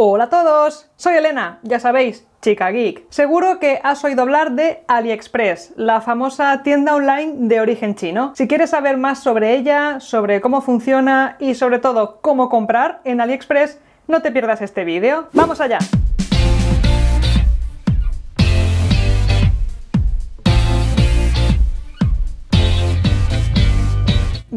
Hola a todos, soy Elena, ya sabéis, chica geek. Seguro que has oído hablar de AliExpress, la famosa tienda online de origen chino. Si quieres saber más sobre ella, sobre cómo funciona y sobre todo cómo comprar en AliExpress, no te pierdas este vídeo. ¡Vamos allá!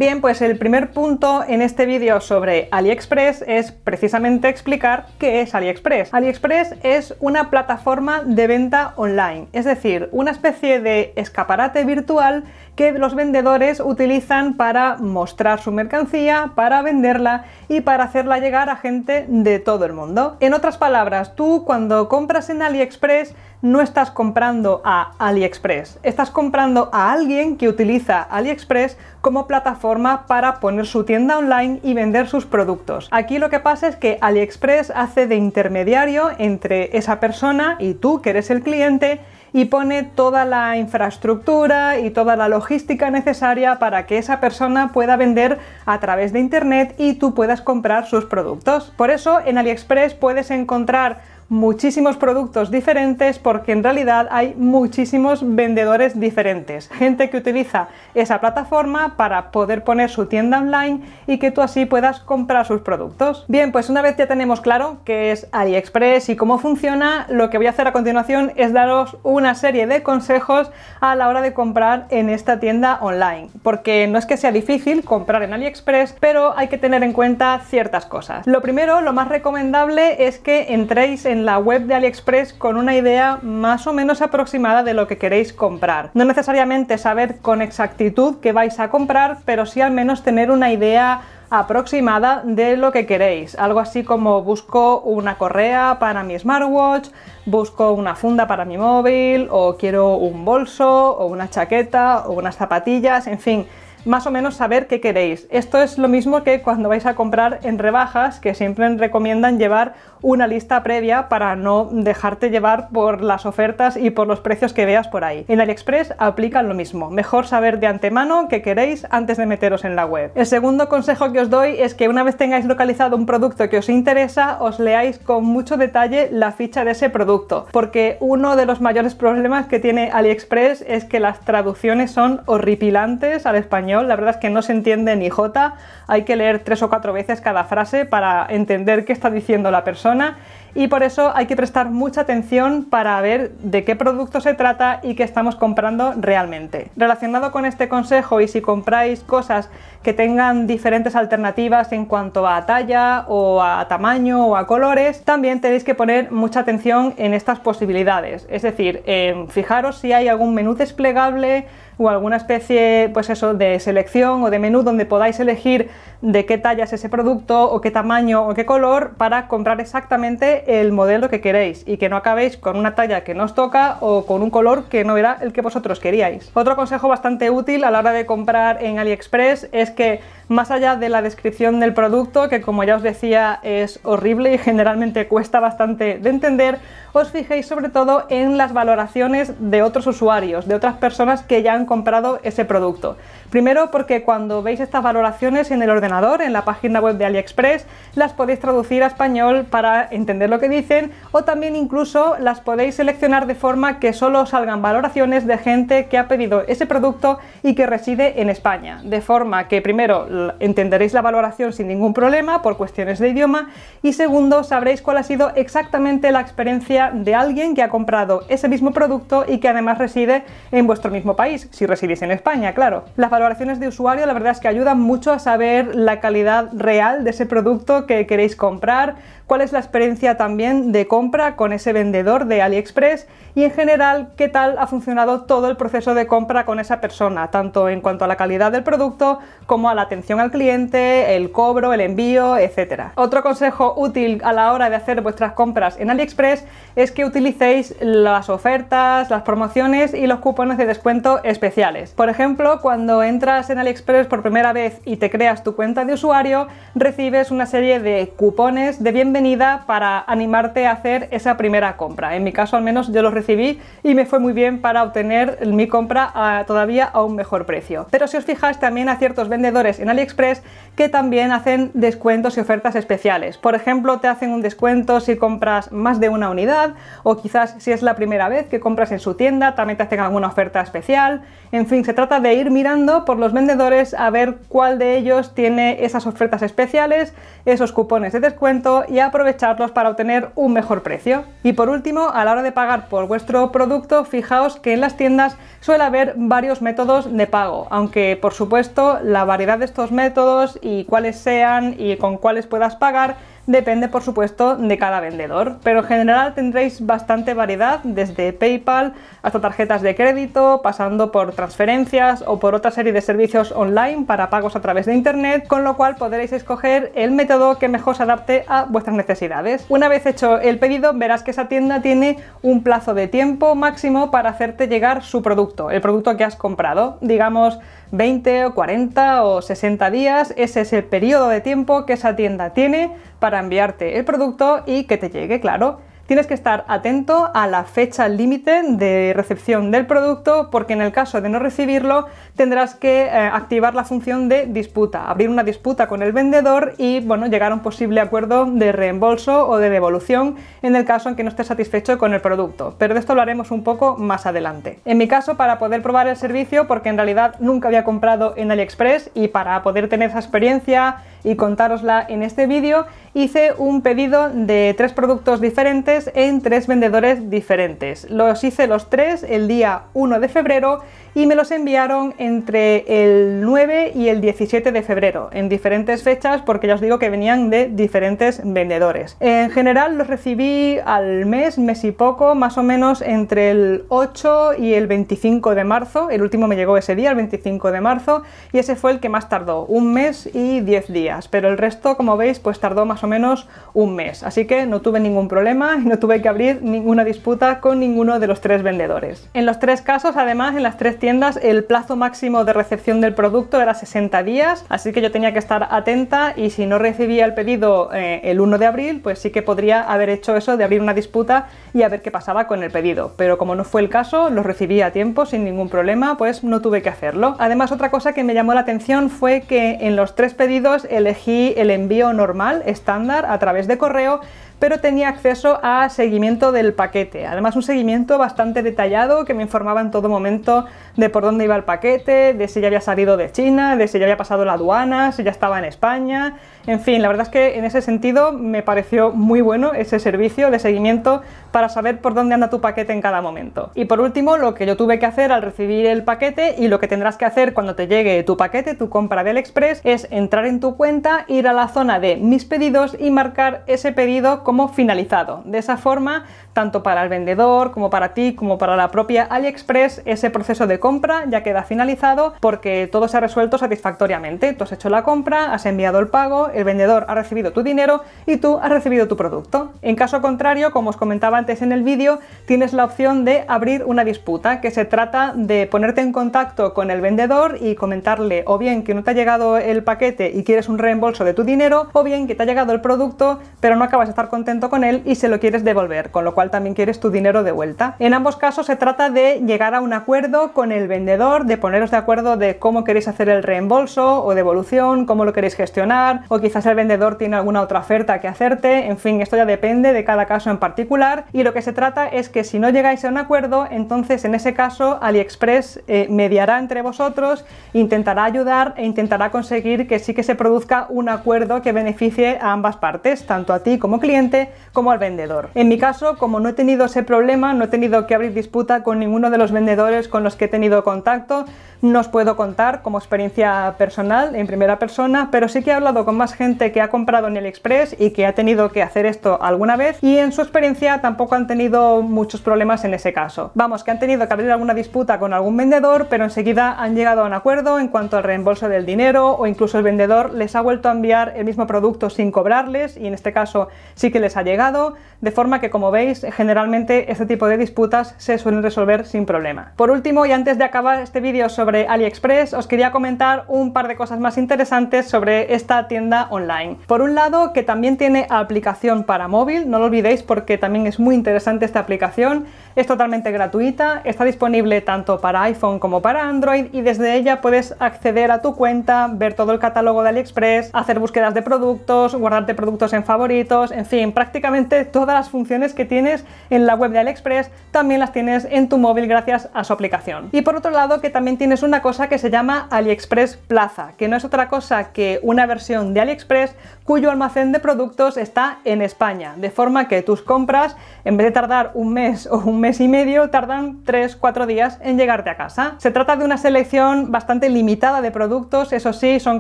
Bien, pues el primer punto en este vídeo sobre AliExpress es precisamente explicar qué es AliExpress. AliExpress es una plataforma de venta online, es decir, una especie de escaparate virtual que los vendedores utilizan para mostrar su mercancía, para venderla y para hacerla llegar a gente de todo el mundo. En otras palabras, tú cuando compras en AliExpress no estás comprando a AliExpress, estás comprando a alguien que utiliza AliExpress como plataforma para poner su tienda online y vender sus productos. Aquí lo que pasa es que AliExpress hace de intermediario entre esa persona y tú que eres el cliente y pone toda la infraestructura y toda la logística necesaria para que esa persona pueda vender a través de internet y tú puedas comprar sus productos. Por eso en AliExpress puedes encontrar muchísimos productos diferentes porque en realidad hay muchísimos vendedores diferentes, gente que utiliza esa plataforma para poder poner su tienda online y que tú así puedas comprar sus productos. Bien, pues una vez ya tenemos claro qué es AliExpress y cómo funciona, lo que voy a hacer a continuación es daros una serie de consejos a la hora de comprar en esta tienda online, porque no es que sea difícil comprar en AliExpress, pero hay que tener en cuenta ciertas cosas. Lo primero, lo más recomendable es que entréis en la web de AliExpress con una idea más o menos aproximada de lo que queréis comprar. No necesariamente saber con exactitud qué vais a comprar, pero sí al menos tener una idea aproximada de lo que queréis. Algo así como busco una correa para mi smartwatch, busco una funda para mi móvil, o quiero un bolso, o una chaqueta, o unas zapatillas, en fin más o menos saber qué queréis. Esto es lo mismo que cuando vais a comprar en rebajas, que siempre recomiendan llevar una lista previa para no dejarte llevar por las ofertas y por los precios que veas por ahí. En AliExpress aplican lo mismo, mejor saber de antemano qué queréis antes de meteros en la web. El segundo consejo que os doy es que una vez tengáis localizado un producto que os interesa, os leáis con mucho detalle la ficha de ese producto, porque uno de los mayores problemas que tiene AliExpress es que las traducciones son horripilantes al español la verdad es que no se entiende ni jota, hay que leer tres o cuatro veces cada frase para entender qué está diciendo la persona y por eso hay que prestar mucha atención para ver de qué producto se trata y qué estamos comprando realmente. Relacionado con este consejo y si compráis cosas que tengan diferentes alternativas en cuanto a talla o a tamaño o a colores, también tenéis que poner mucha atención en estas posibilidades. Es decir, fijaros si hay algún menú desplegable o alguna especie, pues eso, de selección o de menú donde podáis elegir de qué talla es ese producto o qué tamaño o qué color para comprar exactamente el modelo que queréis y que no acabéis con una talla que no os toca o con un color que no era el que vosotros queríais. Otro consejo bastante útil a la hora de comprar en AliExpress es que más allá de la descripción del producto, que como ya os decía es horrible y generalmente cuesta bastante de entender, os fijéis sobre todo en las valoraciones de otros usuarios, de otras personas que ya han comprado ese producto. Primero porque cuando veis estas valoraciones en el ordenador, en la página web de AliExpress, las podéis traducir a español para entender lo que dicen o también incluso las podéis seleccionar de forma que solo salgan valoraciones de gente que ha pedido ese producto y que reside en España. De forma que primero entenderéis la valoración sin ningún problema por cuestiones de idioma y segundo, sabréis cuál ha sido exactamente la experiencia de alguien que ha comprado ese mismo producto y que además reside en vuestro mismo país, si residís en España, claro. Las valoraciones de usuario la verdad es que ayudan mucho a saber la calidad real de ese producto que queréis comprar, cuál es la experiencia también de compra con ese vendedor de AliExpress y en general qué tal ha funcionado todo el proceso de compra con esa persona, tanto en cuanto a la calidad del producto como a la atención al cliente, el cobro, el envío, etcétera Otro consejo útil a la hora de hacer vuestras compras en AliExpress es que utilicéis las ofertas, las promociones y los cupones de descuento especiales. Por ejemplo, cuando entras en AliExpress por primera vez y te creas tu cuenta de usuario, recibes una serie de cupones de bienvenida para animarte a hacer esa primera compra. En mi caso al menos yo los recibí y me fue muy bien para obtener mi compra todavía a un mejor precio. Pero si os fijáis también a ciertos vendedores en AliExpress que también hacen descuentos y ofertas especiales. Por ejemplo, te hacen un descuento si compras más de una unidad o quizás si es la primera vez que compras en su tienda, también te hacen alguna oferta especial. En fin, se trata de ir mirando por los vendedores a ver cuál de ellos tiene esas ofertas especiales, esos cupones de descuento y aprovecharlos para obtener un mejor precio. Y por último, a la hora de pagar por vuestro producto, fijaos que en las tiendas suele haber varios métodos de pago, aunque por supuesto la variedad de estos métodos y cuáles sean y con cuáles puedas pagar Depende, por supuesto, de cada vendedor, pero en general tendréis bastante variedad desde PayPal hasta tarjetas de crédito, pasando por transferencias o por otra serie de servicios online para pagos a través de Internet, con lo cual podréis escoger el método que mejor se adapte a vuestras necesidades. Una vez hecho el pedido, verás que esa tienda tiene un plazo de tiempo máximo para hacerte llegar su producto, el producto que has comprado, digamos 20 o 40 o 60 días, ese es el periodo de tiempo que esa tienda tiene para enviarte el producto y que te llegue, claro. Tienes que estar atento a la fecha límite de recepción del producto porque en el caso de no recibirlo tendrás que eh, activar la función de disputa, abrir una disputa con el vendedor y bueno, llegar a un posible acuerdo de reembolso o de devolución en el caso en que no estés satisfecho con el producto. Pero de esto lo haremos un poco más adelante. En mi caso, para poder probar el servicio, porque en realidad nunca había comprado en AliExpress y para poder tener esa experiencia, y contárosla en este vídeo, hice un pedido de tres productos diferentes en tres vendedores diferentes. Los hice los tres el día 1 de febrero y me los enviaron entre el 9 y el 17 de febrero, en diferentes fechas porque ya os digo que venían de diferentes vendedores. En general los recibí al mes, mes y poco, más o menos entre el 8 y el 25 de marzo, el último me llegó ese día, el 25 de marzo, y ese fue el que más tardó, un mes y 10 días, pero el resto, como veis, pues tardó más o menos un mes, así que no tuve ningún problema y no tuve que abrir ninguna disputa con ninguno de los tres vendedores. En los tres casos, además, en las tres tiendas el plazo máximo de recepción del producto era 60 días, así que yo tenía que estar atenta y si no recibía el pedido eh, el 1 de abril, pues sí que podría haber hecho eso de abrir una disputa y a ver qué pasaba con el pedido. Pero como no fue el caso, lo recibí a tiempo sin ningún problema, pues no tuve que hacerlo. Además, otra cosa que me llamó la atención fue que en los tres pedidos elegí el envío normal, estándar, a través de correo, pero tenía acceso a seguimiento del paquete. Además, un seguimiento bastante detallado que me informaba en todo momento de por dónde iba el paquete, de si ya había salido de China, de si ya había pasado la aduana, si ya estaba en España en fin, la verdad es que en ese sentido me pareció muy bueno ese servicio de seguimiento para saber por dónde anda tu paquete en cada momento. Y por último, lo que yo tuve que hacer al recibir el paquete y lo que tendrás que hacer cuando te llegue tu paquete, tu compra de AliExpress, es entrar en tu cuenta, ir a la zona de mis pedidos y marcar ese pedido como finalizado. De esa forma, tanto para el vendedor como para ti, como para la propia AliExpress, ese proceso de compra ya queda finalizado porque todo se ha resuelto satisfactoriamente. Tú has hecho la compra, has enviado el pago, el vendedor ha recibido tu dinero y tú has recibido tu producto. En caso contrario, como os comentaba antes en el vídeo, tienes la opción de abrir una disputa, que se trata de ponerte en contacto con el vendedor y comentarle o bien que no te ha llegado el paquete y quieres un reembolso de tu dinero, o bien que te ha llegado el producto pero no acabas de estar contento con él y se lo quieres devolver, con lo cual también quieres tu dinero de vuelta. En ambos casos se trata de llegar a un acuerdo con el vendedor, de poneros de acuerdo de cómo queréis hacer el reembolso o devolución, cómo lo queréis gestionar o quizás el vendedor tiene alguna otra oferta que hacerte, en fin, esto ya depende de cada caso en particular y lo que se trata es que si no llegáis a un acuerdo, entonces en ese caso AliExpress eh, mediará entre vosotros, intentará ayudar e intentará conseguir que sí que se produzca un acuerdo que beneficie a ambas partes, tanto a ti como cliente como al vendedor. En mi caso, como no he tenido ese problema, no he tenido que abrir disputa con ninguno de los vendedores con los que he tenido contacto, no os puedo contar como experiencia personal en primera persona, pero sí que he hablado con más gente que ha comprado en Aliexpress y que ha tenido que hacer esto alguna vez y en su experiencia tampoco han tenido muchos problemas en ese caso. Vamos, que han tenido que abrir alguna disputa con algún vendedor, pero enseguida han llegado a un acuerdo en cuanto al reembolso del dinero o incluso el vendedor les ha vuelto a enviar el mismo producto sin cobrarles y en este caso sí que les ha llegado, de forma que como veis generalmente este tipo de disputas se suelen resolver sin problema. Por último y antes de acabar este vídeo sobre AliExpress os quería comentar un par de cosas más interesantes sobre esta tienda online. Por un lado, que también tiene aplicación para móvil, no lo olvidéis porque también es muy interesante esta aplicación, es totalmente gratuita, está disponible tanto para iPhone como para Android y desde ella puedes acceder a tu cuenta, ver todo el catálogo de AliExpress, hacer búsquedas de productos, guardarte productos en favoritos, en fin, prácticamente todas las funciones que tienes en la web de AliExpress también las tienes en tu móvil gracias a su aplicación. Y por otro lado, que también tienes una cosa que se llama AliExpress Plaza, que no es otra cosa que una versión de AliExpress express cuyo almacén de productos está en España, de forma que tus compras, en vez de tardar un mes o un mes y medio, tardan 3-4 días en llegarte a casa. Se trata de una selección bastante limitada de productos, eso sí, son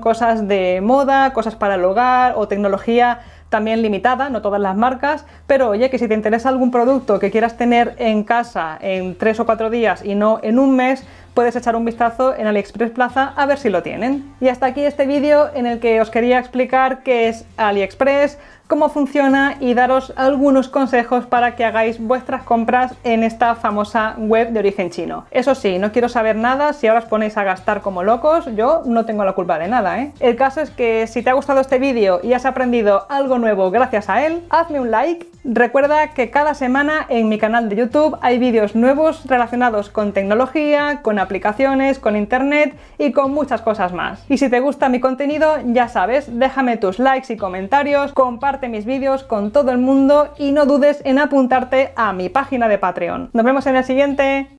cosas de moda, cosas para el hogar o tecnología también limitada, no todas las marcas, pero oye, que si te interesa algún producto que quieras tener en casa en 3 o 4 días y no en un mes, puedes echar un vistazo en AliExpress Plaza a ver si lo tienen. Y hasta aquí este vídeo en el que os quería explicar qué es AliExpress, cómo funciona y daros algunos consejos para que hagáis vuestras compras en esta famosa web de origen chino. Eso sí, no quiero saber nada si ahora os ponéis a gastar como locos, yo no tengo la culpa de nada, ¿eh? El caso es que si te ha gustado este vídeo y has aprendido algo nuevo gracias a él, hazme un like Recuerda que cada semana en mi canal de YouTube hay vídeos nuevos relacionados con tecnología, con aplicaciones, con internet y con muchas cosas más. Y si te gusta mi contenido, ya sabes, déjame tus likes y comentarios, comparte mis vídeos con todo el mundo y no dudes en apuntarte a mi página de Patreon. Nos vemos en el siguiente.